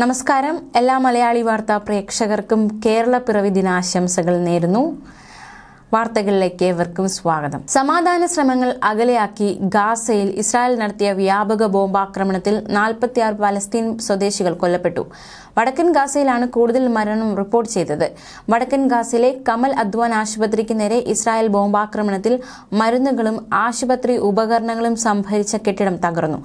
നമസ്കാരം എല്ലാ മലയാളി വാർത്താ പ്രേക്ഷകർക്കും കേരള പിറവി ദിനാശംസകൾ നേരുന്നു വാർത്തകളിലേക്ക് ഏവർക്കും സ്വാഗതം സമാധാന ശ്രമങ്ങൾ അകലെയാക്കി ഗാസയിൽ ഇസ്രായേൽ നടത്തിയ വ്യാപക ബോംബാക്രമണത്തിൽ നാൽപ്പത്തിയാറ് പലസ്തീൻ സ്വദേശികൾ കൊല്ലപ്പെട്ടു വടക്കൻ ഗാസയിലാണ് കൂടുതൽ മരണം റിപ്പോർട്ട് ചെയ്തത് വടക്കൻ ഗാസയിലെ കമൽ അദ്വാൻ ആശുപത്രിക്ക് നേരെ ഇസ്രായേൽ ബോംബാക്രമണത്തിൽ മരുന്നുകളും ആശുപത്രി ഉപകരണങ്ങളും സംഭരിച്ച കെട്ടിടം തകർന്നു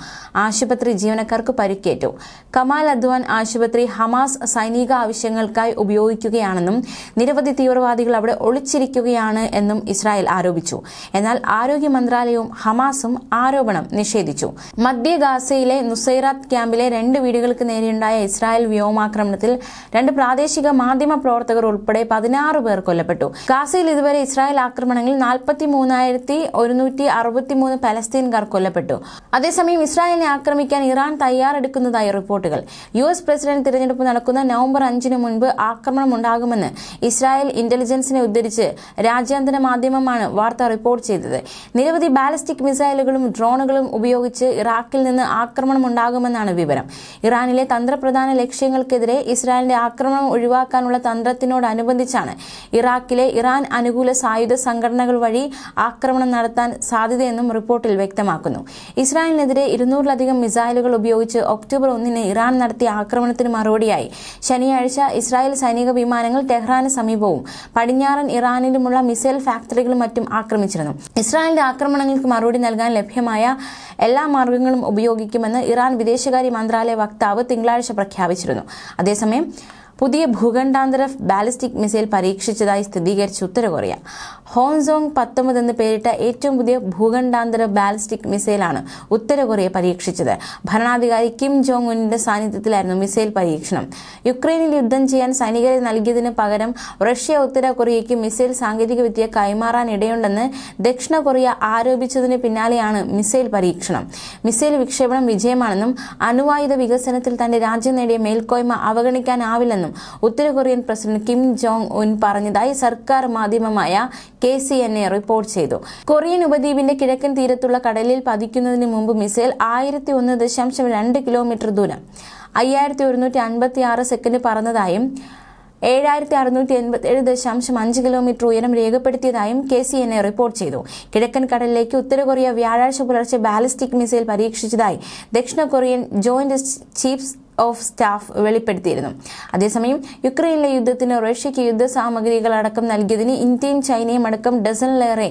ആശുപത്രി ജീവനക്കാർക്ക് പരിക്കേറ്റു കമാൽ അദ്വാൻ ആശുപത്രി ഹമാസ് സൈനിക ആവശ്യങ്ങൾക്കായി ഉപയോഗിക്കുകയാണെന്നും നിരവധി തീവ്രവാദികൾ അവിടെ ഒളിച്ചിരിക്കുകയാണ് തന്നെയാണ് എന്നും ഇസ്രായേൽ ആരോപിച്ചു എന്നാൽ ആരോഗ്യ മന്ത്രാലയവും ഹമാസും ആരോപണം നിഷേധിച്ചു മധ്യ ഗാസയിലെ നുസൈറാത്ത് ക്യാമ്പിലെ രണ്ട് വീടുകൾക്ക് നേരെയുണ്ടായ ഇസ്രായേൽ വ്യോമാക്രമണത്തിൽ രണ്ട് പ്രാദേശിക മാധ്യമ പ്രവർത്തകർ ഉൾപ്പെടെ പതിനാറ് പേർ കൊല്ലപ്പെട്ടു ഗാസയിൽ ഇതുവരെ ഇസ്രായേൽ ആക്രമണങ്ങളിൽ നാൽപ്പത്തി മൂന്നായിരത്തി ഒരുന്നൂറ്റി അറുപത്തിമൂന്ന് പലസ്തീൻകാർ കൊല്ലപ്പെട്ടു അതേസമയം ഇസ്രായേലിനെ ആക്രമിക്കാൻ ഇറാൻ തയ്യാറെടുക്കുന്നതായി റിപ്പോർട്ടുകൾ യു എസ് പ്രസിഡന്റ് തിരഞ്ഞെടുപ്പ് നടക്കുന്ന നവംബർ അഞ്ചിന് മുൻപ് ആക്രമണം ഉണ്ടാകുമെന്ന് ഇസ്രായേൽ ഇന്റലിജൻസിനെ ഉദ്ധരിച്ച് രാജ്യം രാജ്യാന്തര മാധ്യമമാണ് വാർത്ത റിപ്പോർട്ട് ചെയ്തത് നിരവധി ബാലിസ്റ്റിക് മിസൈലുകളും ഡ്രോണുകളും ഉപയോഗിച്ച് ഇറാഖിൽ നിന്ന് ആക്രമണം ഉണ്ടാകുമെന്നാണ് വിവരം ഇറാനിലെ തന്ത്രപ്രധാന ലക്ഷ്യങ്ങൾക്കെതിരെ ഇസ്രായേലിന്റെ ആക്രമണം ഒഴിവാക്കാനുള്ള തന്ത്രത്തിനോടനുബന്ധിച്ചാണ് ഇറാഖിലെ ഇറാൻ അനുകൂല സായുധ സംഘടനകൾ വഴി ആക്രമണം നടത്താൻ സാധ്യതയെന്നും റിപ്പോർട്ടിൽ വ്യക്തമാക്കുന്നു ഇസ്രായേലിനെതിരെ ഇരുന്നൂറിലധികം മിസൈലുകൾ ഉപയോഗിച്ച് ഒക്ടോബർ ഒന്നിന് ഇറാൻ നടത്തിയ ആക്രമണത്തിന് മറുപടിയായി ശനിയാഴ്ച ഇസ്രായേൽ സൈനിക വിമാനങ്ങൾ ടെഹ്റാന് സമീപവും പടിഞ്ഞാറൻ ഇറാനിലുമുള്ള മിസൈൽ ഫാക്ടറികളും മറ്റും ആക്രമിച്ചിരുന്നു ഇസ്രായേലിന്റെ ആക്രമണങ്ങൾക്ക് മറുപടി നൽകാൻ ലഭ്യമായ എല്ലാ മാർഗങ്ങളും ഉപയോഗിക്കുമെന്ന് ഇറാൻ വിദേശകാര്യ മന്ത്രാലയ വക്താവ് തിങ്കളാഴ്ച പ്രഖ്യാപിച്ചിരുന്നു അതേസമയം പുതിയ ഭൂഖണ്ഡാന്തര ബാലിസ്റ്റിക് മിസൈൽ പരീക്ഷിച്ചതായി സ്ഥിരീകരിച്ച ഉത്തര കൊറിയ പത്തൊമ്പത് എന്ന് പേരിട്ട ഏറ്റവും പുതിയ ഭൂഖണ്ഡാന്തര ബാലിസ്റ്റിക് മിസൈലാണ് ഉത്തര കൊറിയ പരീക്ഷിച്ചത് ഭരണാധികാരി കിം ജോങ് ഉന്നിന്റെ സാന്നിധ്യത്തിലായിരുന്നു മിസൈൽ പരീക്ഷണം യുക്രൈനിൽ യുദ്ധം ചെയ്യാൻ സൈനികരെ നൽകിയതിന് പകരം റഷ്യ ഉത്തര കൊറിയയ്ക്ക് മിസൈൽ സാങ്കേതികവിദ്യ കൈമാറാൻ ഇടയുണ്ടെന്ന് ദക്ഷിണ കൊറിയ ആരോപിച്ചതിന് പിന്നാലെയാണ് മിസൈൽ പരീക്ഷണം മിസൈൽ വിക്ഷേപണം വിജയമാണെന്നും അണുവായുധ വികസനത്തിൽ തന്റെ രാജ്യം നേടിയ മേൽക്കോയ്മ അവഗണിക്കാനാവില്ലെന്നും നടത്തുമെന്നും ഉത്തര Korean president Kim Jong Un പറഞ്ഞതായി സർക്കാർ മാധ്യമമായ K C N A report ചെയ്തു കൊറിയൻ ഉപദ്വീപിന്റെ കിഴക്കൻ തീരത്തുള്ള കടലിൽ പതിക്കുന്നതിന് മുമ്പ് മിസൈൽ ആയിരത്തി ഒന്ന് ദശാംശം രണ്ട് കിലോമീറ്റർ ദൂരം അയ്യായിരത്തി ഒരുന്നൂറ്റി അൻപത്തി ആറ് സെക്കൻഡ് പറന്നതായും ഏഴായിരത്തി അറുന്നൂറ്റി ഏഴ് ദശാംശം അഞ്ച് കിലോമീറ്റർ ഉയരം രേഖപ്പെടുത്തിയതായും K C N A report ചെയ്തു കിഴക്കൻ കടലിലേക്ക് ഉത്തര കൊറിയ വ്യാഴാഴ്ച പുലർച്ചെ ബാലിസ്റ്റിക് മിസൈൽ പരീക്ഷിച്ചതായി ദക്ഷിണ Korean joint chief of staff വെളിപ്പെടുത്തിയിരുന്നു അതേസമയം യുക്രൈനിലെ യുദ്ധത്തിന് റഷ്യയ്ക്ക് യുദ്ധസാമഗ്രികൾ അടക്കം നൽകിയതിന് ഇന്ത്യയും ചൈനയും അടക്കം ഡസനിലേറെ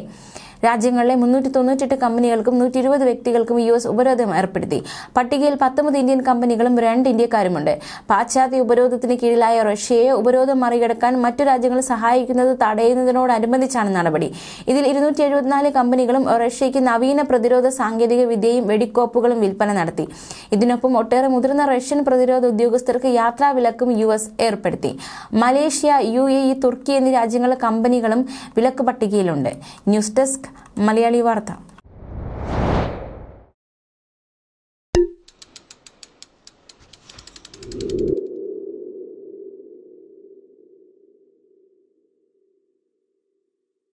രാജ്യങ്ങളിലെ മുന്നൂറ്റി തൊണ്ണൂറ്റെട്ട് കമ്പനികൾക്കും നൂറ്റി ഇരുപത് വ്യക്തികൾക്കും യു എസ് ഉപരോധം ഏർപ്പെടുത്തി പട്ടികയിൽ പത്തൊമ്പത് ഇന്ത്യൻ കമ്പനികളും രണ്ട് ഇന്ത്യക്കാരുമുണ്ട് പാശ്ചാത്യ ഉപരോധത്തിന് കീഴിലായ റഷ്യയെ ഉപരോധം മറികടക്കാൻ മറ്റു രാജ്യങ്ങൾ സഹായിക്കുന്നത് തടയുന്നതിനോടനുബന്ധിച്ചാണ് നടപടി ഇതിൽ ഇരുന്നൂറ്റി എഴുപത്തിനാല് കമ്പനികളും റഷ്യയ്ക്ക് നവീന പ്രതിരോധ സാങ്കേതിക വിദ്യയും വെടിക്കോപ്പുകളും വിൽപ്പന നടത്തി ഇതിനൊപ്പം ഒട്ടേറെ മുതിർന്ന റഷ്യൻ പ്രതിരോധ ഉദ്യോഗസ്ഥർക്ക് യാത്രാ വിലക്കും യു എസ് ഏർപ്പെടുത്തി Malaysia U A E Turkey എന്നീ രാജ്യങ്ങളിലെ കമ്പനികളും വിലക്ക് പട്ടികയിലുണ്ട് ന്യൂസ് ഡെസ്ക് മലയാളി വാർത്ത